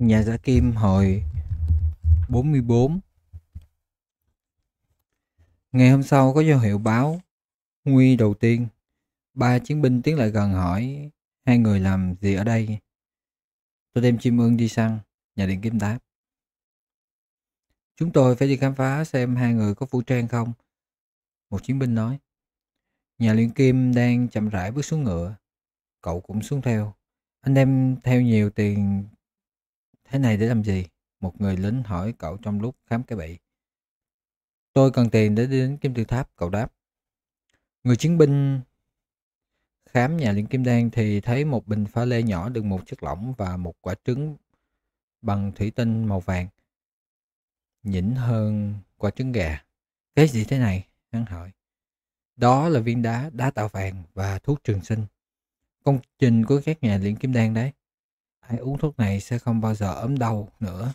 nhà giả kim hồi 44. Ngày hôm sau có dấu hiệu báo Nguy đầu tiên. Ba chiến binh tiến lại gần hỏi hai người làm gì ở đây. Tôi đem chim ưng đi săn, nhà điện kim đáp. Chúng tôi phải đi khám phá xem hai người có vũ trang không. Một chiến binh nói. Nhà luyện kim đang chậm rãi bước xuống ngựa. Cậu cũng xuống theo. Anh đem theo nhiều tiền Thế này để làm gì? Một người lính hỏi cậu trong lúc khám cái bị. Tôi cần tiền để đi đến kim tự tháp, cậu đáp. Người chiến binh khám nhà luyện kim đan thì thấy một bình pha lê nhỏ đựng một chất lỏng và một quả trứng bằng thủy tinh màu vàng. Nhỉnh hơn quả trứng gà. Cái gì thế này? Hắn hỏi. Đó là viên đá, đá tạo vàng và thuốc trường sinh. Công trình của các nhà luyện kim đan đấy hãy uống thuốc này sẽ không bao giờ ốm đau nữa.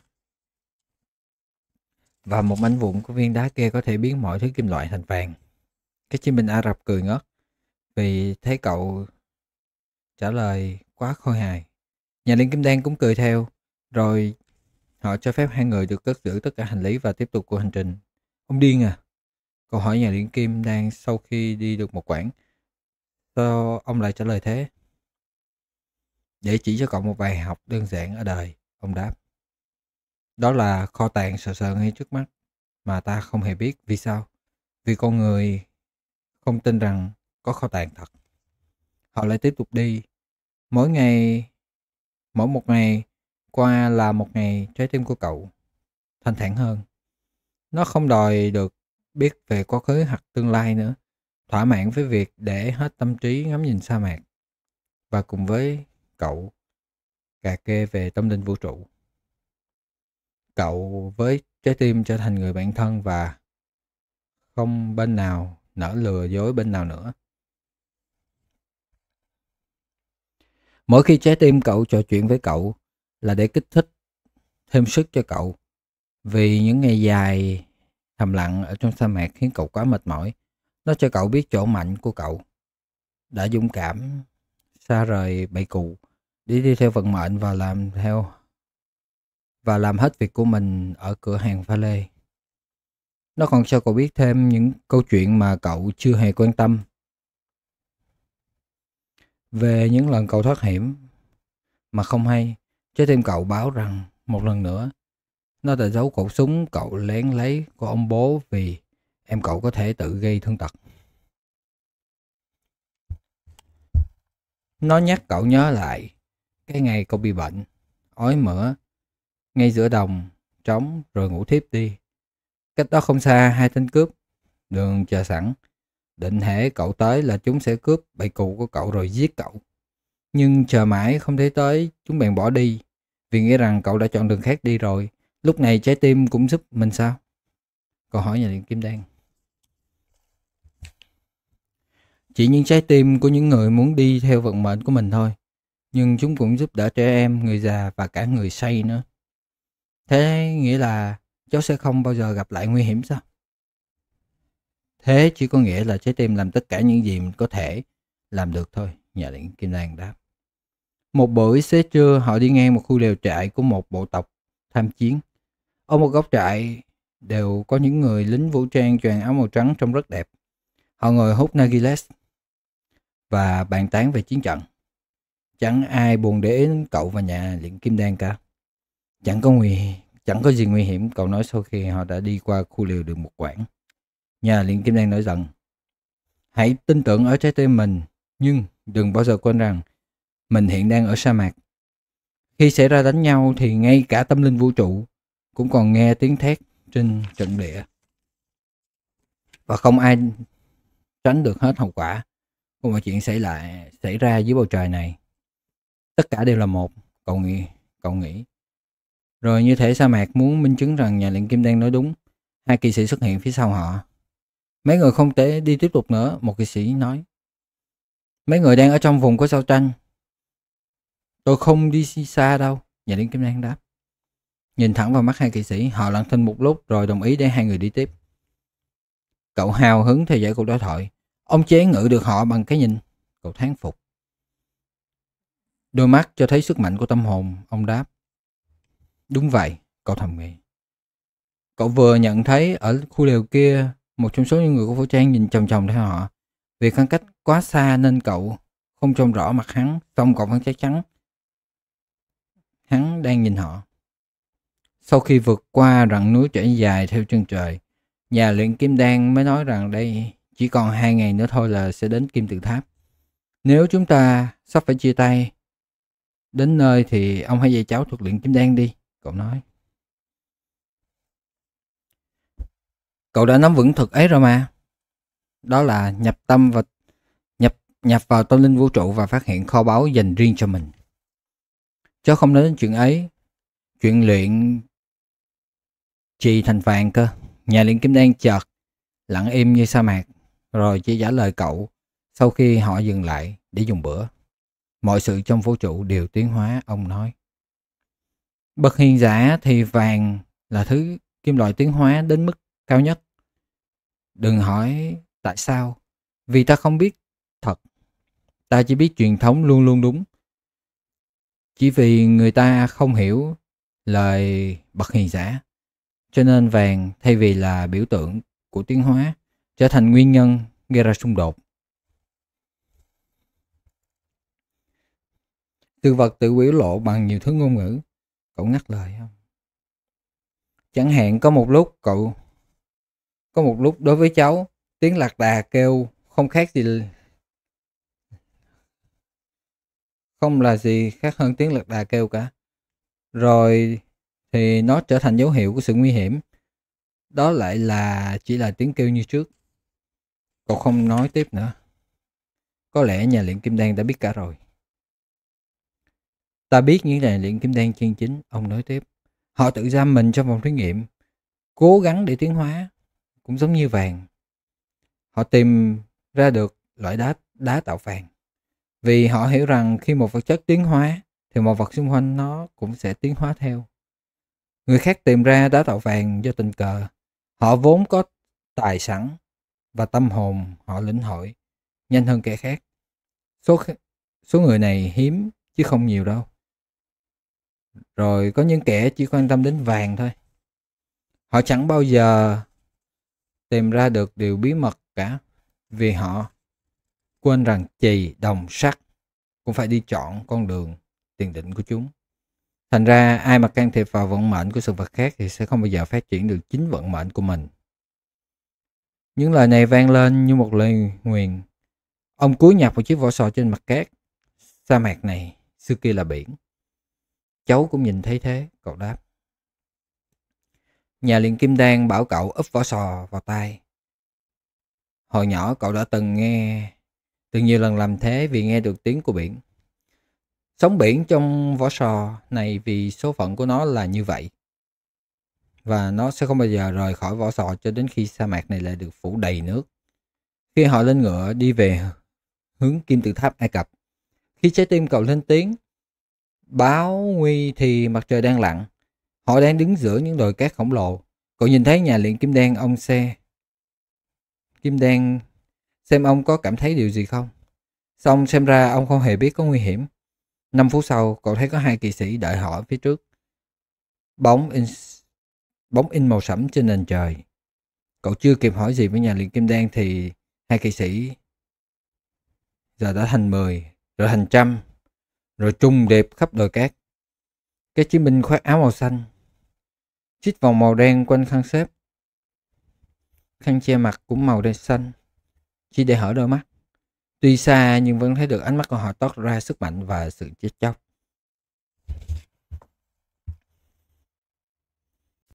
Và một mảnh vụn của viên đá kia có thể biến mọi thứ kim loại thành vàng. Cái chiến binh Ả Rập cười ngất vì thấy cậu trả lời quá khôi hài. Nhà lính kim đen cũng cười theo, rồi họ cho phép hai người được cất giữ tất cả hành lý và tiếp tục cuộc hành trình. Ông điên à? Câu hỏi nhà lính kim đen sau khi đi được một quãng. Sao ông lại trả lời thế? để chỉ cho cậu một bài học đơn giản ở đời, ông đáp. Đó là kho tàng sờ sờ ngay trước mắt mà ta không hề biết vì sao. Vì con người không tin rằng có kho tàng thật. Họ lại tiếp tục đi. Mỗi ngày, mỗi một ngày qua là một ngày trái tim của cậu thanh thản hơn. Nó không đòi được biết về quá khứ hoặc tương lai nữa, thỏa mãn với việc để hết tâm trí ngắm nhìn sa mạc và cùng với cậu cà kê về tâm linh vũ trụ. Cậu với trái tim trở thành người bạn thân và không bên nào nở lừa dối bên nào nữa. Mỗi khi trái tim cậu trò chuyện với cậu là để kích thích thêm sức cho cậu. Vì những ngày dài thầm lặng ở trong sa mạc khiến cậu quá mệt mỏi. Nó cho cậu biết chỗ mạnh của cậu. Đã dũng cảm, xa rời bầy cù đi đi theo vận mệnh và làm theo và làm hết việc của mình ở cửa hàng pha lê. Nó còn cho cậu biết thêm những câu chuyện mà cậu chưa hề quan tâm. Về những lần cậu thoát hiểm mà không hay, Cho thêm cậu báo rằng một lần nữa nó đã giấu khẩu súng cậu lén lấy của ông bố vì em cậu có thể tự gây thương tật. Nó nhắc cậu nhớ lại cái ngày cậu bị bệnh, ói mửa, ngay giữa đồng, trống rồi ngủ thiếp đi. Cách đó không xa hai tên cướp, đường chờ sẵn. Định hễ cậu tới là chúng sẽ cướp bầy cụ của cậu rồi giết cậu. Nhưng chờ mãi không thấy tới, chúng bèn bỏ đi. Vì nghĩ rằng cậu đã chọn đường khác đi rồi. Lúc này trái tim cũng giúp mình sao? cậu hỏi nhà điện Kim đen. Chỉ những trái tim của những người muốn đi theo vận mệnh của mình thôi nhưng chúng cũng giúp đỡ trẻ em, người già và cả người say nữa. Thế nghĩa là cháu sẽ không bao giờ gặp lại nguy hiểm sao? Thế chỉ có nghĩa là trái tim làm tất cả những gì mình có thể làm được thôi, nhà lãnh Kim Lan đáp. Một buổi xế trưa họ đi ngang một khu lều trại của một bộ tộc tham chiến. Ở một góc trại đều có những người lính vũ trang choàng áo màu trắng trông rất đẹp. Họ ngồi hút Nagiles và bàn tán về chiến trận. Chẳng ai buồn để đến cậu và nhà luyện kim đen cả. Chẳng có nguy chẳng có gì nguy hiểm, cậu nói sau khi họ đã đi qua khu liều được một quãng. Nhà luyện kim đen nói rằng, hãy tin tưởng ở trái tim mình, nhưng đừng bao giờ quên rằng mình hiện đang ở sa mạc. Khi xảy ra đánh nhau thì ngay cả tâm linh vũ trụ cũng còn nghe tiếng thét trên trận địa. Và không ai tránh được hết hậu quả của mọi chuyện xảy lại xảy ra dưới bầu trời này tất cả đều là một cậu nghĩ cậu nghĩ rồi như thể sa mạc muốn minh chứng rằng nhà luyện kim đang nói đúng hai kỵ sĩ xuất hiện phía sau họ mấy người không thể đi tiếp tục nữa một kỵ sĩ nói mấy người đang ở trong vùng có giao tranh tôi không đi xa đâu nhà luyện kim đang đáp nhìn thẳng vào mắt hai kỵ sĩ họ lặng thinh một lúc rồi đồng ý để hai người đi tiếp cậu hào hứng theo dõi cuộc đối thoại ông chế ngự được họ bằng cái nhìn cậu thán phục Đôi mắt cho thấy sức mạnh của tâm hồn, ông đáp. Đúng vậy, cậu thầm nghĩ. Cậu vừa nhận thấy ở khu lều kia, một trong số những người của vũ trang nhìn chồng chồng theo họ. Vì khoảng cách quá xa nên cậu không trông rõ mặt hắn, xong cậu vẫn chắc chắn. Hắn đang nhìn họ. Sau khi vượt qua rặng núi trải dài theo chân trời, nhà luyện kim đan mới nói rằng đây chỉ còn hai ngày nữa thôi là sẽ đến kim tự tháp. Nếu chúng ta sắp phải chia tay Đến nơi thì ông hãy dạy cháu thuật luyện kim đen đi, cậu nói. Cậu đã nắm vững thuật ấy rồi mà. Đó là nhập tâm và nhập nhập vào tâm linh vũ trụ và phát hiện kho báu dành riêng cho mình. Cháu không nói đến chuyện ấy, chuyện luyện trì thành vàng cơ. Nhà luyện kim đen chợt lặng im như sa mạc, rồi chỉ trả lời cậu sau khi họ dừng lại để dùng bữa mọi sự trong vũ trụ đều tiến hóa, ông nói. Bậc hiền giả thì vàng là thứ kim loại tiến hóa đến mức cao nhất. Đừng hỏi tại sao, vì ta không biết thật. Ta chỉ biết truyền thống luôn luôn đúng. Chỉ vì người ta không hiểu lời bậc hiền giả, cho nên vàng thay vì là biểu tượng của tiến hóa, trở thành nguyên nhân gây ra xung đột Tư vật tự biểu lộ bằng nhiều thứ ngôn ngữ. Cậu ngắt lời không? Chẳng hạn có một lúc cậu... Có một lúc đối với cháu, tiếng lạc đà kêu không khác gì... Không là gì khác hơn tiếng lạc đà kêu cả. Rồi thì nó trở thành dấu hiệu của sự nguy hiểm. Đó lại là chỉ là tiếng kêu như trước. Cậu không nói tiếp nữa. Có lẽ nhà luyện kim đan đã biết cả rồi. Ta biết những này luyện kim đan chân chính, ông nói tiếp. Họ tự giam mình trong phòng thí nghiệm, cố gắng để tiến hóa, cũng giống như vàng. Họ tìm ra được loại đá đá tạo vàng. Vì họ hiểu rằng khi một vật chất tiến hóa thì một vật xung quanh nó cũng sẽ tiến hóa theo. Người khác tìm ra đá tạo vàng do tình cờ. Họ vốn có tài sẵn và tâm hồn họ lĩnh hội nhanh hơn kẻ khác. Số, số người này hiếm chứ không nhiều đâu rồi có những kẻ chỉ quan tâm đến vàng thôi họ chẳng bao giờ tìm ra được điều bí mật cả vì họ quên rằng chì đồng sắt cũng phải đi chọn con đường tiền định của chúng thành ra ai mà can thiệp vào vận mệnh của sự vật khác thì sẽ không bao giờ phát triển được chính vận mệnh của mình những lời này vang lên như một lời nguyền ông cúi nhặt một chiếc vỏ sò trên mặt cát sa mạc này xưa kia là biển Cháu cũng nhìn thấy thế, cậu đáp. Nhà liền kim đan bảo cậu úp vỏ sò vào tay. Hồi nhỏ cậu đã từng nghe, từng nhiều lần làm thế vì nghe được tiếng của biển. Sống biển trong vỏ sò này vì số phận của nó là như vậy. Và nó sẽ không bao giờ rời khỏi vỏ sò cho đến khi sa mạc này lại được phủ đầy nước. Khi họ lên ngựa đi về hướng kim tự tháp Ai Cập, khi trái tim cậu lên tiếng, báo nguy thì mặt trời đang lặn. Họ đang đứng giữa những đồi cát khổng lồ. Cậu nhìn thấy nhà luyện kim đen ông xe. Kim đen xem ông có cảm thấy điều gì không? Xong xem ra ông không hề biết có nguy hiểm. năm phút sau, cậu thấy có hai kỳ sĩ đợi họ phía trước. Bóng in, bóng in màu sẫm trên nền trời. Cậu chưa kịp hỏi gì với nhà luyện kim đen thì hai kỳ sĩ giờ đã thành 10, rồi thành trăm, rồi trung đẹp khắp đồi cát. Cái Chí Minh khoác áo màu xanh, chít vòng màu đen quanh khăn xếp. Khăn che mặt cũng màu đen xanh, chỉ để hở đôi mắt. Tuy xa nhưng vẫn thấy được ánh mắt của họ toát ra sức mạnh và sự chết chóc.